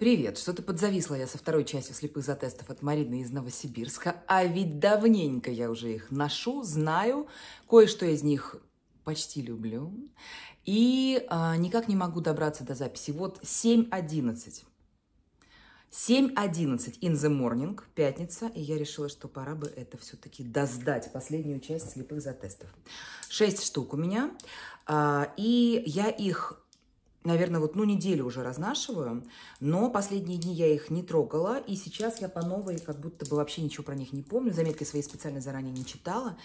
Привет, что-то подзависла я со второй частью слепых затестов от Марины из Новосибирска, а ведь давненько я уже их ношу, знаю, кое-что из них почти люблю, и а, никак не могу добраться до записи. Вот 7.11. 7.11 in the morning, пятница, и я решила, что пора бы это все-таки доздать, последнюю часть слепых затестов. Шесть штук у меня, а, и я их наверное, вот, ну, неделю уже разнашиваю, но последние дни я их не трогала, и сейчас я по новой как будто бы вообще ничего про них не помню, заметки свои специально заранее не читала,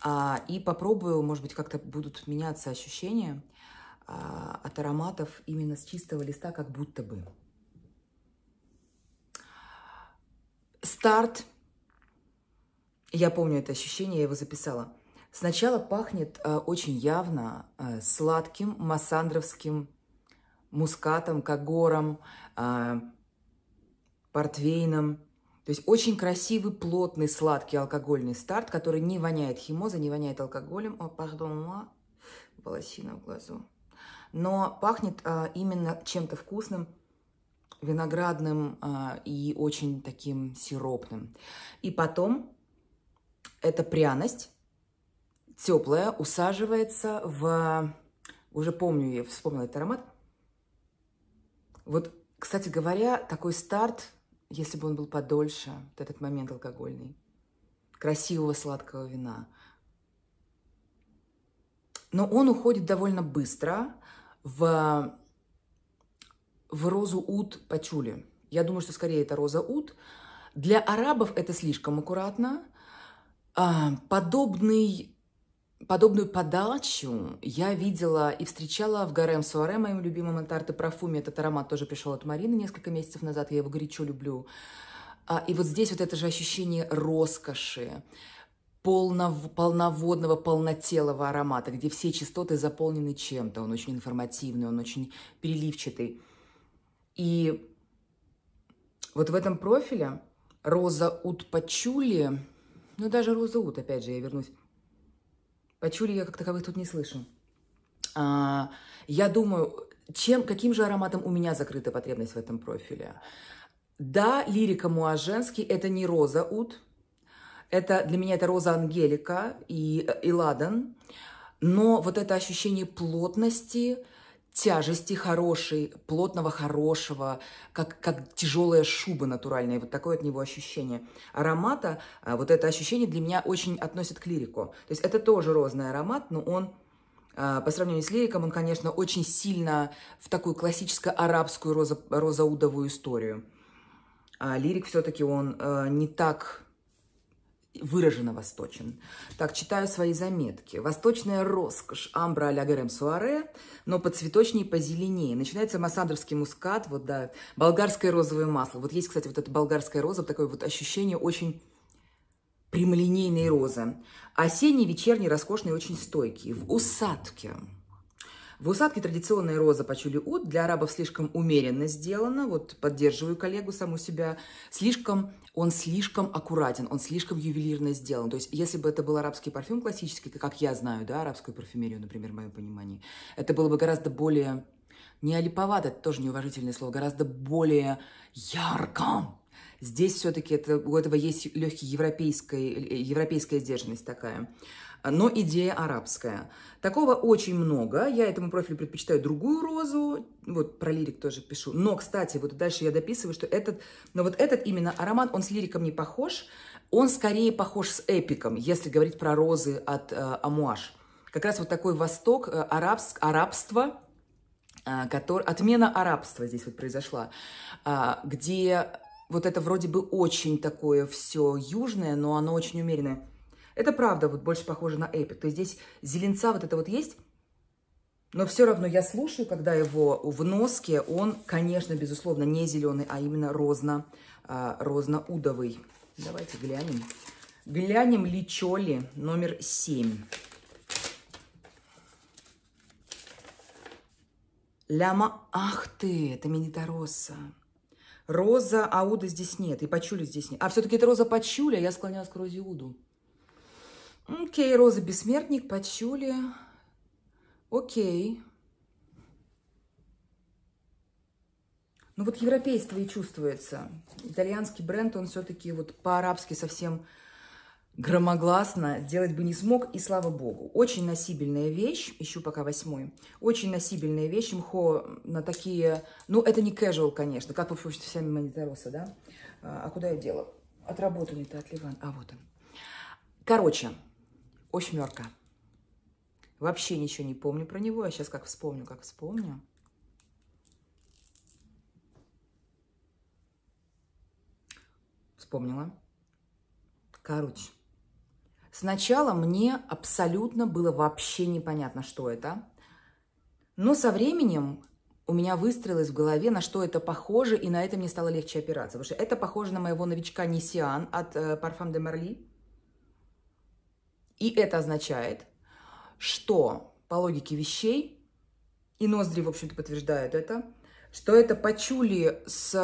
а, и попробую, может быть, как-то будут меняться ощущения а, от ароматов именно с чистого листа, как будто бы. Старт. Я помню это ощущение, я его записала. Сначала пахнет э, очень явно э, сладким массандровским мускатом, Кагором, а, портвейном. То есть очень красивый, плотный, сладкий алкогольный старт, который не воняет химоза, не воняет алкоголем. О, пардон, волосина в глазу. Но пахнет а, именно чем-то вкусным, виноградным а, и очень таким сиропным. И потом эта пряность теплая усаживается в... Уже помню, я вспомнила этот аромат – вот, кстати говоря, такой старт, если бы он был подольше, вот этот момент алкогольный, красивого сладкого вина. Но он уходит довольно быстро в, в розу ут пачули. Я думаю, что скорее это роза ут. Для арабов это слишком аккуратно. А, подобный Подобную подачу я видела и встречала в Гарем Суаре, моим любимым арте Профуме. Этот аромат тоже пришел от Марины несколько месяцев назад, я его горячо люблю. А, и вот здесь вот это же ощущение роскоши, полноводного, полнотелого аромата, где все частоты заполнены чем-то. Он очень информативный, он очень переливчатый. И вот в этом профиле роза ут пачули, ну даже роза ут, опять же, я вернусь, Пачули я как таковых тут не слышу. А, я думаю, чем, каким же ароматом у меня закрыта потребность в этом профиле? Да, лирика Муаженский – это не роза ут, это для меня это роза Ангелика и, э, и Ладан, но вот это ощущение плотности – тяжести хорошей, плотного хорошего, как, как тяжелая шуба натуральная. Вот такое от него ощущение. Аромата, а вот это ощущение для меня очень относит к лирику. То есть это тоже розный аромат, но он а, по сравнению с лириком, он, конечно, очень сильно в такую классическую арабскую роза, розаудовую историю. А лирик все-таки он э, не так выраженно восточен. Так, читаю свои заметки. Восточная роскошь, амбра а-ля Гарем Суаре, но по цветочнее, и позеленее. Начинается массандровский мускат, вот, да, болгарское розовое масло. Вот есть, кстати, вот эта болгарская роза, такое вот ощущение очень прямолинейной розы. Осенний, вечерний, роскошный очень стойкий. В усадке. В усадке традиционная роза пачулиут. Для арабов слишком умеренно сделана. Вот поддерживаю коллегу саму себя. Слишком он слишком аккуратен, он слишком ювелирно сделан. То есть, если бы это был арабский парфюм классический, как я знаю, да, арабскую парфюмерию, например, в моем понимании, это было бы гораздо более не алиповато, это тоже неуважительное слово, гораздо более ярко. Здесь все-таки это, у этого есть легкий европейская, э, европейская сдержанность такая но идея арабская. Такого очень много. Я этому профилю предпочитаю другую розу. Вот про лирик тоже пишу. Но, кстати, вот дальше я дописываю, что этот, но вот этот именно аромат, он с лириком не похож. Он скорее похож с эпиком, если говорить про розы от э, Амуаш. Как раз вот такой восток, э, арабск, арабство, э, который, отмена арабства здесь вот произошла, э, где вот это вроде бы очень такое все южное, но оно очень умеренное. Это правда вот больше похоже на эпик. То есть здесь зеленца вот это вот есть, но все равно я слушаю, когда его в носке, он, конечно, безусловно, не зеленый, а именно розно, а, розноудовый. Давайте глянем. Глянем Личоли номер 7. Ляма, ах ты, это Минитароса. Роза, Ауда здесь нет, и Пачули здесь нет. А все-таки это Роза Пачуля, а я склоняюсь к Розе Уду. Окей, Роза Бессмертник, Пачули. Окей. Ну вот европейство и чувствуется. Итальянский бренд, он все-таки вот по-арабски совсем громогласно сделать бы не смог, и слава богу. Очень носибельная вещь, ищу пока восьмой, очень носибельная вещь, мхо на такие, ну, это не casual, конечно, как вы помните, сами мониторосы, да? А, а куда я дела? Отработанный-то от Ливан, а вот он. Короче, Восьмерка. Вообще ничего не помню про него. А сейчас как вспомню, как вспомню. Вспомнила. Короче. Сначала мне абсолютно было вообще непонятно, что это. Но со временем у меня выстроилось в голове, на что это похоже, и на это мне стало легче опираться. Потому что это похоже на моего новичка Нисиан от э, Parfum de Marly. И это означает, что по логике вещей, и ноздри, в общем-то, подтверждают это, что это почули с э,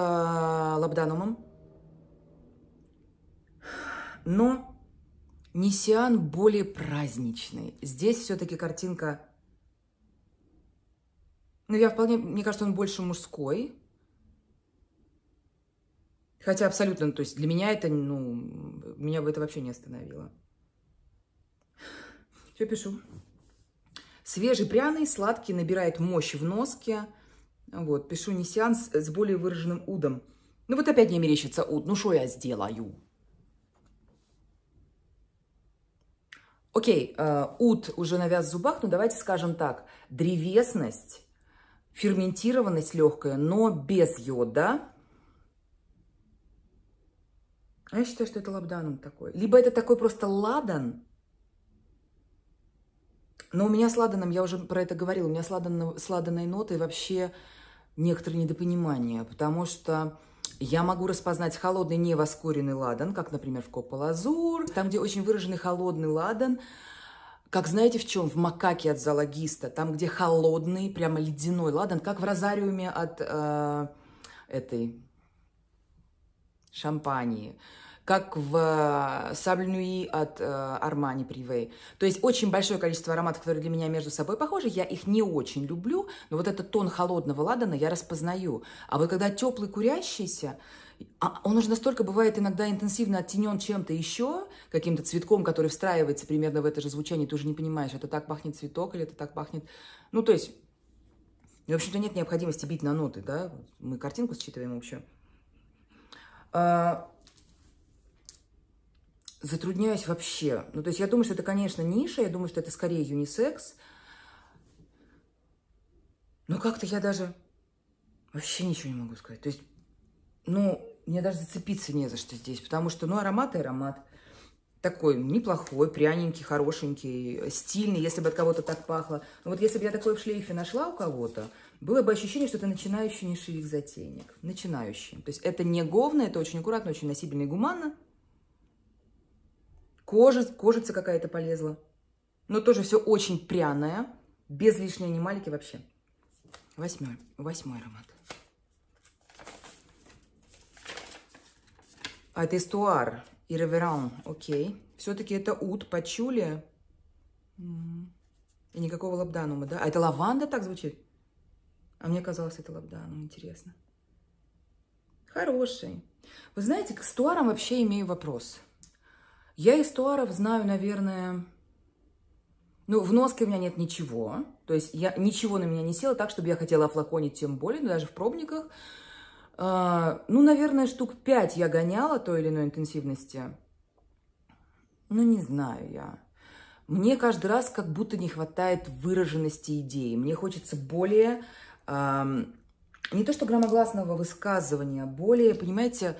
лабданумом, но Нисиан более праздничный. Здесь все-таки картинка... Ну, я вполне... Мне кажется, он больше мужской. Хотя абсолютно, ну, то есть для меня это, ну, меня бы это вообще не остановило. Все пишу. Свежий, пряный, сладкий, набирает мощь в носке. Вот, пишу не сеанс э, с более выраженным удом. Ну вот опять не мерещится уд. Ну что я сделаю? Окей, э, ут уже навяз в зубах, но давайте скажем так. Древесность, ферментированность легкая, но без йода. А Я считаю, что это лабданом такой. Либо это такой просто ладан, но у меня с Ладаном, я уже про это говорила, у меня с, Ладан, с Ладаной нотой вообще некоторые недопонимания, потому что я могу распознать холодный невоскоренный ладан, как, например, в Копалазур, там, где очень выраженный холодный ладан, как знаете в чем? В макаке от зоологиста, там, где холодный, прямо ледяной ладан, как в розариуме от э, этой шампании как в Сабль э, от Армани э, Привей. То есть очень большое количество ароматов, которые для меня между собой похожи, я их не очень люблю, но вот этот тон холодного ладана я распознаю. А вот когда теплый курящийся, а, он уже настолько бывает иногда интенсивно оттенен чем-то еще, каким-то цветком, который встраивается примерно в это же звучание, ты уже не понимаешь, это так пахнет цветок или это так пахнет... Ну, то есть, в общем-то, нет необходимости бить на ноты, да? Мы картинку считываем вообще. А, затрудняюсь вообще. Ну, то есть я думаю, что это, конечно, ниша, я думаю, что это скорее юнисекс. Но как-то я даже вообще ничего не могу сказать. То есть, ну, мне даже зацепиться не за что здесь, потому что, ну, аромат и аромат. Такой неплохой, пряненький, хорошенький, стильный, если бы от кого-то так пахло. Но ну, вот если бы я такой в шлейфе нашла у кого-то, было бы ощущение, что это начинающий нишевик-затейник. Начинающий. То есть это не говно, это очень аккуратно, очень насильно и гуманно, Кожа, кожица какая-то полезла. Но тоже все очень пряное, без лишней анималики вообще. Восьмой, восьмой аромат. А это эстуар и реверан, окей. Все-таки это ут, пачули. И никакого лабданума, да? А это лаванда так звучит? А мне казалось, это лабданум, интересно. Хороший. Вы знаете, к Стуарам вообще имею вопрос. Я из туаров знаю, наверное... Ну, в носке у меня нет ничего. То есть я, ничего на меня не село так, чтобы я хотела флаконить тем более, ну, даже в пробниках. А, ну, наверное, штук пять я гоняла той или иной интенсивности. Ну, не знаю я. Мне каждый раз как будто не хватает выраженности идеи. Мне хочется более... Эм, не то что громогласного высказывания, более, понимаете,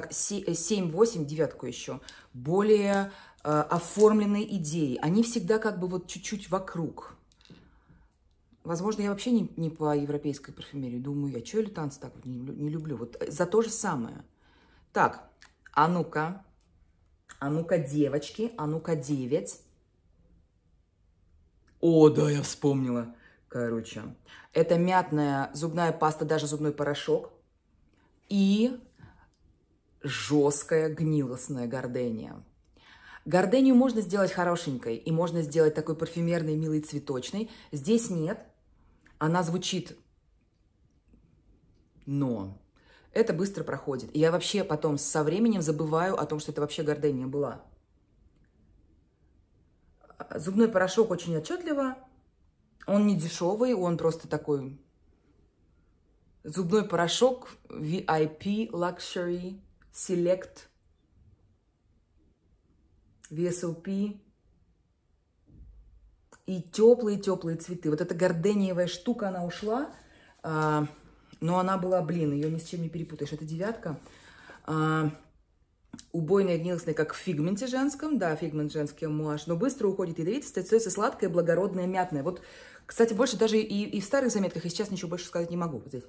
так, 7, 8, э, девятку еще, более э, оформленные идеи. Они всегда как бы вот чуть-чуть вокруг. Возможно, я вообще не, не по европейской парфюмерии думаю, я что чего лютанс так вот не, не люблю. Вот э, за то же самое. Так, а ну-ка, а ну-ка, девочки, а ну-ка, девять. О, да, я вспомнила. Короче, это мятная зубная паста, даже зубной порошок. И жесткая, гнилостная гордения. Гордению можно сделать хорошенькой, и можно сделать такой парфюмерной, милой, цветочной. Здесь нет. Она звучит, но это быстро проходит. И я вообще потом со временем забываю о том, что это вообще гордения была. Зубной порошок очень отчетливо. Он не дешевый, он просто такой... Зубной порошок VIP Luxury Select, VSOP и теплые-теплые цветы. Вот эта гордениевая штука, она ушла, а, но она была, блин, ее ни с чем не перепутаешь. Это девятка. А, убойная гнилостная, как в фигменте женском, да, фигмент женский муаш, но быстро уходит ядовитость, остается сладкая, благородная, мятная. Вот, кстати, больше даже и, и в старых заметках, и сейчас ничего больше сказать не могу вот здесь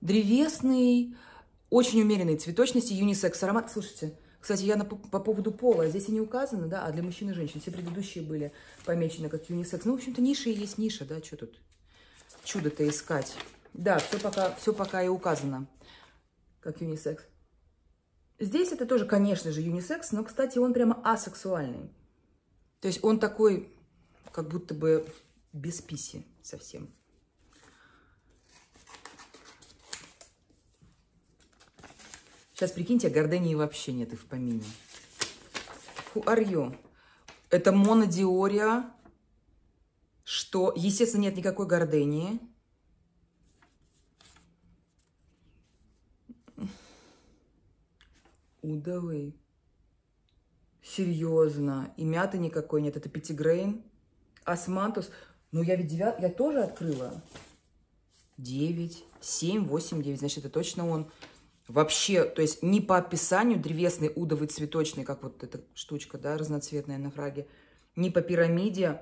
древесный, очень умеренной цветочности, юнисекс аромат. Слушайте, кстати, я на, по поводу пола, здесь и не указано, да, а для мужчин и женщин. Все предыдущие были помечены как юнисекс. Ну, в общем-то, ниша и есть ниша, да, что тут чудо-то искать. Да, все пока, все пока и указано как юнисекс. Здесь это тоже, конечно же, юнисекс, но, кстати, он прямо асексуальный. То есть он такой, как будто бы без писи совсем. Сейчас, прикиньте, гордении вообще нет и в помине. Who are you? Это монодиория, что, естественно, нет никакой гордении. Удовый. Серьезно. И мяты никакой нет. Это пятигрейн. Османтус. Ну, я ведь девят... Я тоже открыла. Девять, семь, восемь, девять. Значит, это точно он вообще, то есть не по описанию древесный, удовый, цветочный, как вот эта штучка, да, разноцветная на фраге, не по пирамиде,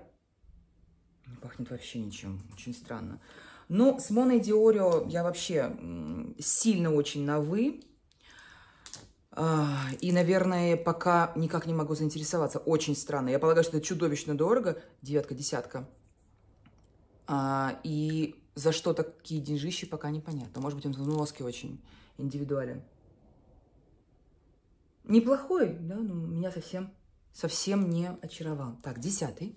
не пахнет вообще ничем, очень странно. Но ну, с Моной Диорио я вообще сильно очень на «вы». А, и, наверное, пока никак не могу заинтересоваться. Очень странно. Я полагаю, что это чудовищно дорого. Девятка, десятка. А, и за что такие деньжищи, пока непонятно. Может быть, он в носке очень индивидуален. Неплохой, да, но ну, меня совсем, совсем не очаровал. Так, десятый.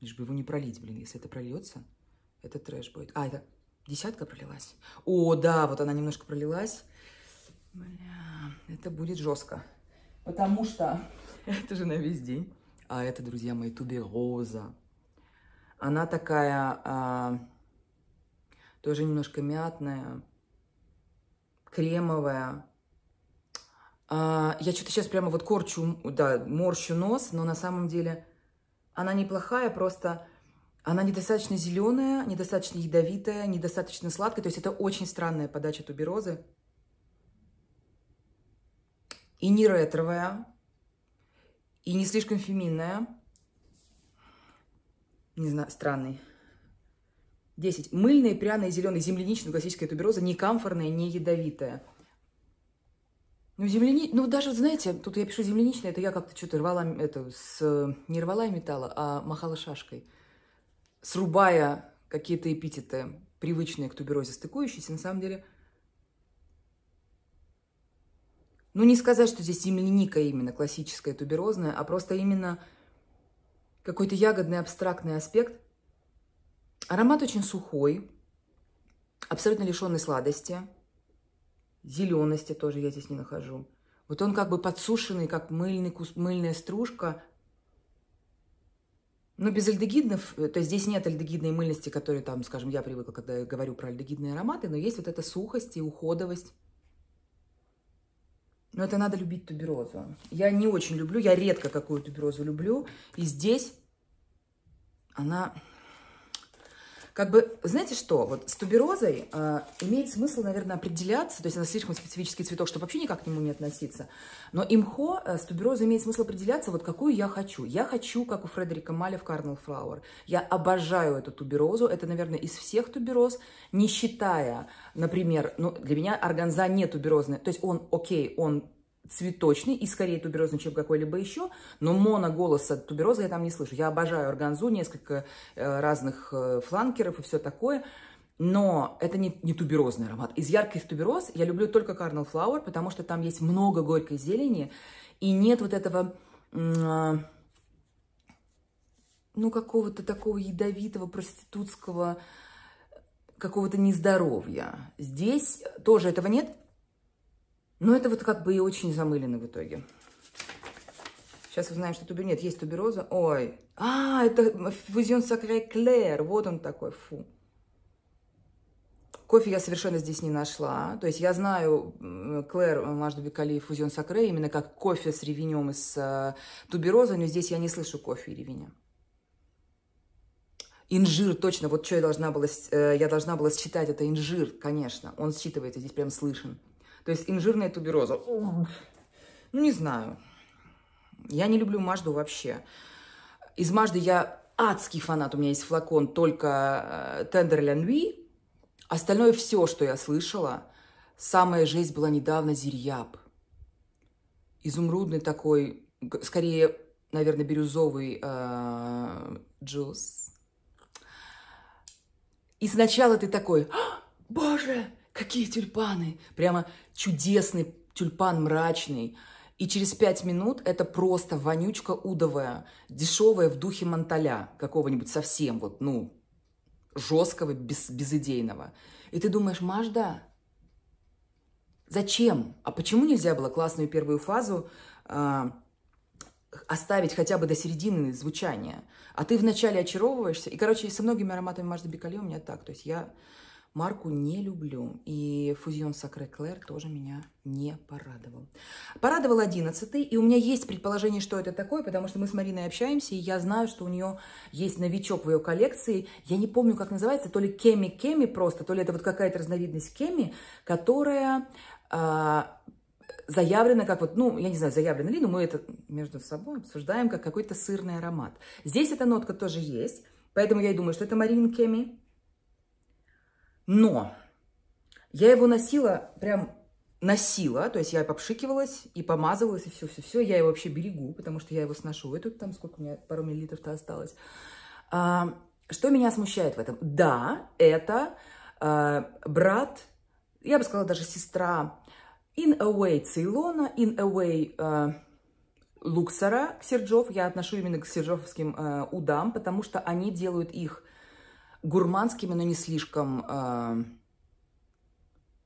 Лишь бы его не пролить, блин, если это прольется, это трэш будет. А, это десятка пролилась? О, да, вот она немножко пролилась. Бля, это будет жестко. Потому что это же на весь день. А это, друзья мои, тубероза. Она такая а, тоже немножко мятная кремовая. А, я что-то сейчас прямо вот корчу, да, морщу нос, но на самом деле она неплохая, просто она недостаточно зеленая, недостаточно ядовитая, недостаточно сладкая. То есть это очень странная подача туберозы. И не ретровая, и не слишком феминная. Не знаю, странный. 10. Мыльная, пряная, зеленая, земляничная, классическая тубероза, не камфорная, не ядовитая. Ну, земляни... ну, даже, знаете, тут я пишу земляничное это я как-то что-то рвала, это, с... не рвала и металла, а махала шашкой, срубая какие-то эпитеты, привычные к туберозе, стыкующиеся, на самом деле. Ну, не сказать, что здесь земляника именно классическая, туберозная, а просто именно какой-то ягодный абстрактный аспект, Аромат очень сухой, абсолютно лишенный сладости. Зелености тоже я здесь не нахожу. Вот он как бы подсушенный, как мыльный куст, мыльная стружка. Но без альдегидов, э, то есть здесь нет альдегидной мыльности, которую там, скажем, я привыкла, когда я говорю про альдегидные ароматы, но есть вот эта сухость и уходовость. Но это надо любить туберозу. Я не очень люблю, я редко какую туберозу люблю. И здесь она как бы, знаете что, вот с туберозой э, имеет смысл, наверное, определяться, то есть она слишком специфический цветок, чтобы вообще никак к нему не относиться, но имхо э, с туберозой имеет смысл определяться, вот какую я хочу. Я хочу, как у Фредерика Мали в Carnal Flower. Я обожаю эту туберозу, это, наверное, из всех тубероз, не считая, например, ну, для меня органза не туберозная, то есть он, окей, он цветочный и скорее туберозный, чем какой-либо еще, но моноголоса туберозы я там не слышу. Я обожаю органзу, несколько э, разных э, фланкеров и все такое, но это не, не туберозный аромат. Из ярких тубероз я люблю только Carnal Flower, потому что там есть много горькой зелени, и нет вот этого а, ну, какого-то такого ядовитого, проститутского, э, какого-то нездоровья. Здесь тоже этого нет, но ну, это вот как бы и очень замылено в итоге. Сейчас узнаем, что тубер... Нет, есть тубероза. Ой. А, это фузион сакре клер. Вот он такой, фу. Кофе я совершенно здесь не нашла. То есть я знаю Клэр Мажду Кали и Фузион Сакре именно как кофе с ревенем и с э, туберозой, но здесь я не слышу кофе и ревеня. Инжир, точно, вот что я должна была, э, я должна была считать, это инжир, конечно. Он считывается, здесь прям слышен. То есть инжирная тубероза. Ну, не знаю. Я не люблю Мажду вообще. Из Мажды я адский фанат. У меня есть флакон только э, Tender L'Ennui. Остальное все, что я слышала. Самая жесть была недавно Зирьяб. Изумрудный такой, скорее, наверное, бирюзовый э, джуз. И сначала ты такой, «А, боже, какие тюльпаны! Прямо чудесный тюльпан мрачный. И через пять минут это просто вонючка удовая, дешевая в духе манталя, какого-нибудь совсем вот, ну, жесткого, без, безыдейного. И ты думаешь, Мажда, зачем? А почему нельзя было классную первую фазу э, оставить хотя бы до середины звучания? А ты вначале очаровываешься. И, короче, со многими ароматами Мажда Бекали у меня так. То есть я марку не люблю. И Фузион Сакре Клэр тоже меня не порадовал. Порадовал 11 и у меня есть предположение, что это такое, потому что мы с Мариной общаемся, и я знаю, что у нее есть новичок в ее коллекции. Я не помню, как называется, то ли кеми-кеми просто, то ли это вот какая-то разновидность кеми, которая а, заявлена как вот, ну, я не знаю, заявлена. ли, но мы это между собой обсуждаем, как какой-то сырный аромат. Здесь эта нотка тоже есть, поэтому я и думаю, что это Марин Кеми. Но я его носила, прям носила, то есть я попшикивалась и помазывалась, и все-все-все. Я его вообще берегу, потому что я его сношу. И тут там сколько у меня, пару миллилитров-то осталось. А, что меня смущает в этом? Да, это а, брат, я бы сказала даже сестра, in a way Цейлона, in a way... А, Луксора Ксерджов, я отношу именно к ксерджовским э, удам, потому что они делают их гурманскими, но не слишком, э,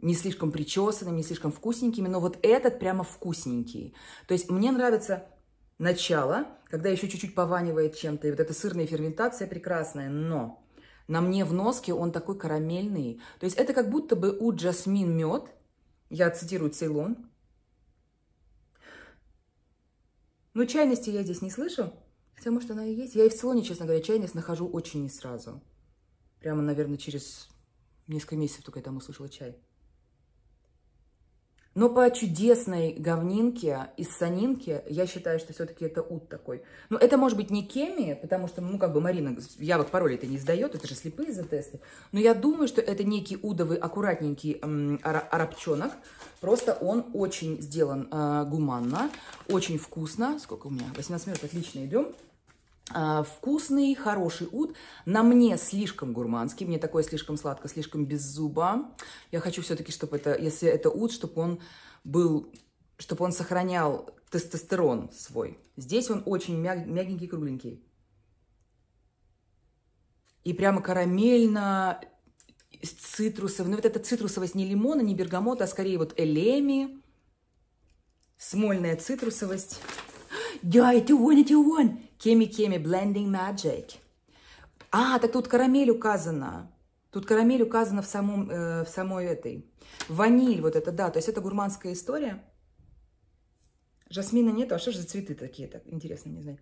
не слишком причесанными, не слишком вкусненькими. Но вот этот прямо вкусненький. То есть мне нравится начало, когда еще чуть-чуть пованивает чем-то. И вот эта сырная ферментация прекрасная, но на мне в носке он такой карамельный. То есть это как будто бы у Джасмин мед. Я цитирую Цейлон. Ну, чайности я здесь не слышу. Хотя, может, она и есть. Я и в Цейлоне, честно говоря, чайность нахожу очень не сразу. Прямо, наверное, через несколько месяцев только я там услышала чай. Но по чудесной говнинке из санинки, я считаю, что все-таки это ут такой. Но это может быть не кеми, потому что, ну, как бы Марина, я вот пароль это не сдает, это же слепые за тесты. Но я думаю, что это некий удовый, аккуратненький эм, арабчонок. Просто он очень сделан э, гуманно, очень вкусно. Сколько у меня? 18 минут, отлично идем. А, вкусный, хороший ут. На мне слишком гурманский. Мне такое слишком сладко, слишком без зуба. Я хочу все-таки, чтобы это, если это ут, чтобы он был, чтобы он сохранял тестостерон свой. Здесь он очень мяг, мягенький, кругленький. И прямо карамельно, цитрусовый. Ну вот эта цитрусовость не лимона, не бергамота, а скорее вот элеми. Смольная цитрусовость. Да, Дайте он, эти он. Кеми Кеми, Blending Magic. А, так тут карамель указана. Тут карамель указана в, самом, э, в самой этой. Ваниль вот это, да. То есть это гурманская история. Жасмина нету. А что же за цветы такие? Так интересно, не знаю.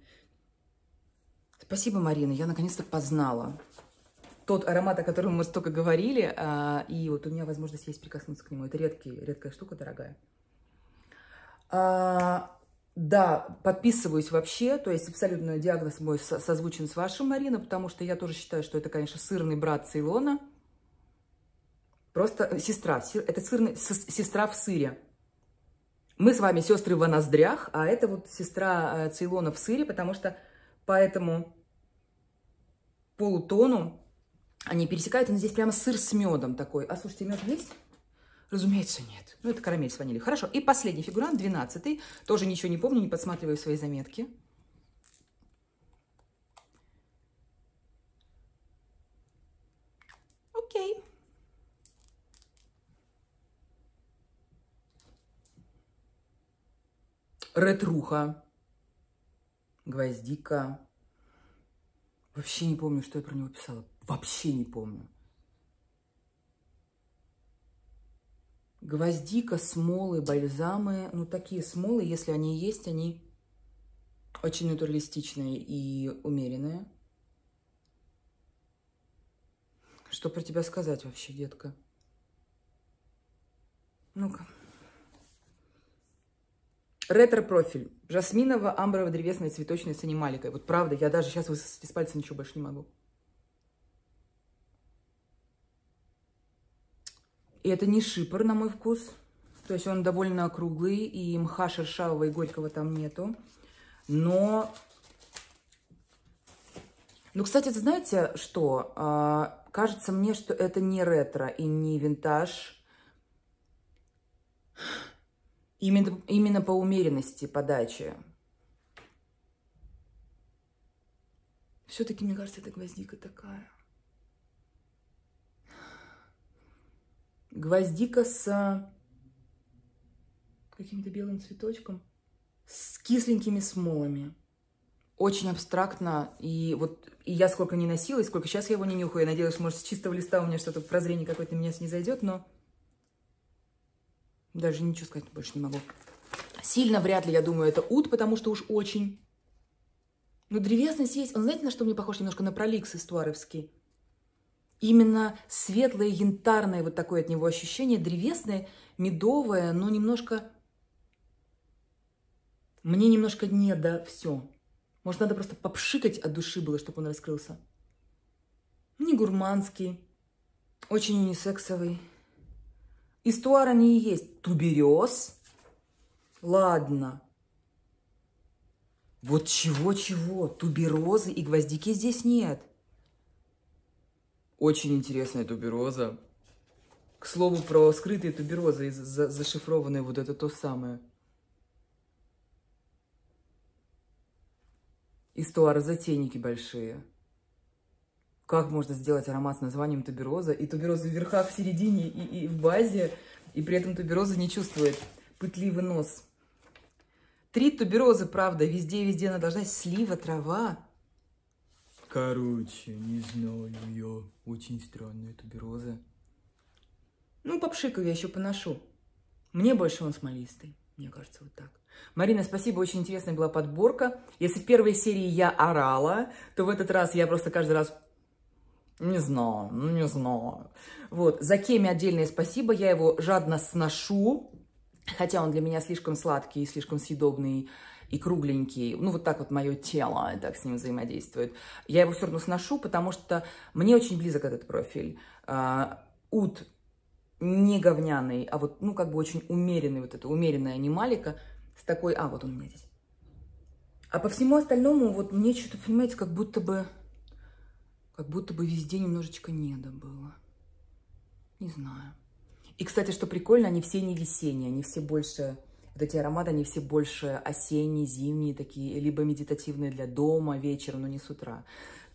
Спасибо, Марина. Я наконец-то познала тот аромат, о котором мы столько говорили. Э, и вот у меня возможность есть прикоснуться к нему. Это редкий, редкая штука, дорогая. А, да, подписываюсь вообще, то есть абсолютно диагноз мой созвучен с вашим, Марина, потому что я тоже считаю, что это, конечно, сырный брат Цейлона. Просто э, сестра, это сырный, сестра в сыре. Мы с вами сестры в ноздрях, а это вот сестра э, Цейлона в сыре, потому что по этому полутону они пересекаются, но здесь прямо сыр с медом такой. А слушайте, мед есть? Разумеется, нет. Ну, это карамель с ванилью. Хорошо. И последний фигурант, двенадцатый. Тоже ничего не помню, не подсматриваю свои заметки. Окей. Ретруха. Гвоздика. Вообще не помню, что я про него писала. Вообще не помню. гвоздика, смолы, бальзамы. Ну, такие смолы, если они есть, они очень натуралистичные и умеренные. Что про тебя сказать вообще, детка? Ну-ка. Ретро-профиль. Жасминово, амброво, древесное, цветочное с анималикой. Вот правда, я даже сейчас высосать из пальца ничего больше не могу. И это не шипор на мой вкус. То есть он довольно круглый, и мха шершавого и горького там нету. Но... Ну, кстати, знаете что? А, кажется мне, что это не ретро и не винтаж. Именно, именно по умеренности подачи. Все-таки, мне кажется, эта гвоздика такая. гвоздика с э, каким-то белым цветочком, с кисленькими смолами. Очень абстрактно, и вот и я сколько не носила, и сколько сейчас я его не нюхаю, я надеюсь, может, с чистого листа у меня что-то прозрение какое-то на меня не зайдет, но даже ничего сказать больше не могу. Сильно вряд ли, я думаю, это ут, потому что уж очень. Но древесность есть. Он знаете, на что мне похож немножко? На проликс эстуаровский именно светлое, янтарное вот такое от него ощущение, древесное, медовое, но немножко... Мне немножко не до все. Может, надо просто попшикать от души было, чтобы он раскрылся. Не гурманский, очень унисексовый. Истуар они и есть. Туберез? Ладно. Вот чего-чего, туберозы и гвоздики здесь нет. Очень интересная тубероза. К слову, про скрытые туберозы, за зашифрованные, вот это то самое. Истуары затейники большие. Как можно сделать аромат с названием тубероза? И тубероза в верхах, в середине и, и в базе, и при этом тубероза не чувствует. Пытливый нос. Три туберозы, правда, везде-везде она должна. Слива, трава, Короче, не знаю ее, Очень странная туберозы. Ну, попшикаю я еще поношу. Мне больше он смолистый. Мне кажется, вот так. Марина, спасибо, очень интересная была подборка. Если в первой серии я орала, то в этот раз я просто каждый раз не знаю, ну, не знаю. Вот, за кеми отдельное спасибо, я его жадно сношу, хотя он для меня слишком сладкий и слишком съедобный, и кругленький. Ну, вот так вот мое тело так с ним взаимодействует. Я его все равно сношу, потому что мне очень близок этот профиль. А, ут не говняный, а вот, ну, как бы очень умеренный, вот это умеренная анималика с такой... А, вот он у меня здесь. А по всему остальному, вот мне что-то, понимаете, как будто бы... Как будто бы везде немножечко недо было. Не знаю. И, кстати, что прикольно, они все не весенние, они все больше вот эти ароматы, они все больше осенние, зимние такие, либо медитативные для дома вечером, но не с утра.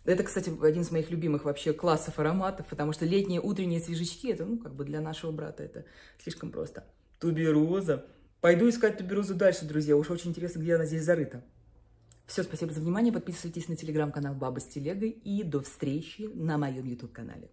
Это, кстати, один из моих любимых вообще классов ароматов, потому что летние утренние свежечки, это, ну, как бы для нашего брата это слишком просто. Тубероза. Пойду искать туберозу дальше, друзья. Уж очень интересно, где она здесь зарыта. Все, спасибо за внимание. Подписывайтесь на телеграм-канал Баба с телегой. И до встречи на моем YouTube-канале.